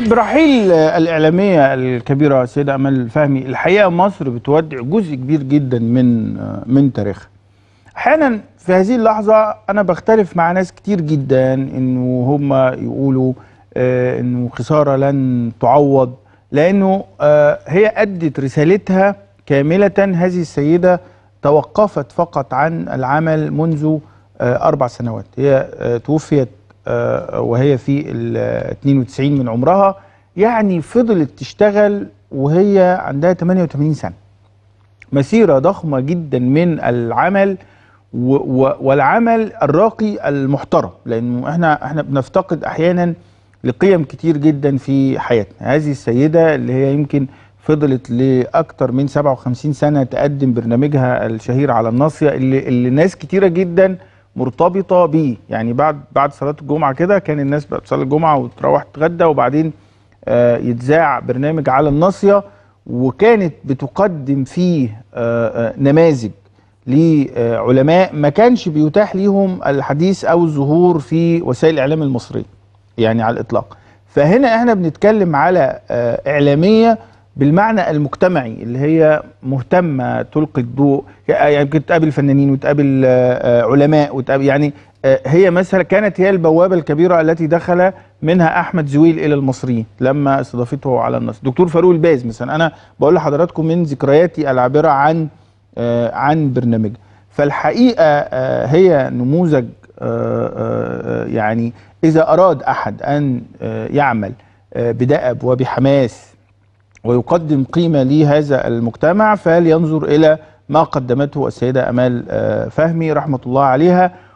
برحيل الإعلامية الكبيرة السيدة أمال فهمي الحقيقة مصر بتودع جزء كبير جدا من من تاريخها أحيانا في هذه اللحظة أنا بختلف مع ناس كتير جدا إنه هم يقولوا آه، إنه خسارة لن تعوض لأنه آه، هي أدت رسالتها كاملة هذه السيدة توقفت فقط عن العمل منذ آه، أربع سنوات هي توفيت آه، وهي في ال 92 من عمرها يعني فضلت تشتغل وهي عندها 88 سنة مسيرة ضخمة جدا من العمل والعمل الراقي المحترم لأنه احنا احنا بنفتقد أحيانا لقيم كتير جدا في حياتنا هذه السيدة اللي هي يمكن فضلت لأكثر من 57 سنة تقدم برنامجها الشهير على الناصية اللي, اللي ناس كتيرة جدا مرتبطه بيه يعني بعد بعد صلاه الجمعه كده كان الناس بقى بتصلي الجمعه وتروح تتغدى وبعدين آه، يتذاع برنامج على الناصيه وكانت بتقدم فيه آه، آه، نماذج لعلماء ما كانش بيتاح ليهم الحديث او الظهور في وسائل الاعلام المصريه يعني على الاطلاق فهنا احنا بنتكلم على اعلاميه بالمعنى المجتمعي اللي هي مهتمه تلقي الضوء آه، يعني تقابل فنانين وتقابل آه، آه، علماء وتقابل يعني هي مثلا كانت هي البوابه الكبيره التي دخل منها احمد زويل الى المصريين لما استضافته على النصر دكتور فاروق الباز مثلا انا بقول لحضراتكم من ذكرياتي العابره عن عن برنامج فالحقيقه هي نموذج يعني اذا اراد احد ان يعمل بدأب وبحماس ويقدم قيمة لهذا المجتمع فلينظر إلى ما قدمته السيدة أمال آه، فهمي رحمة الله عليها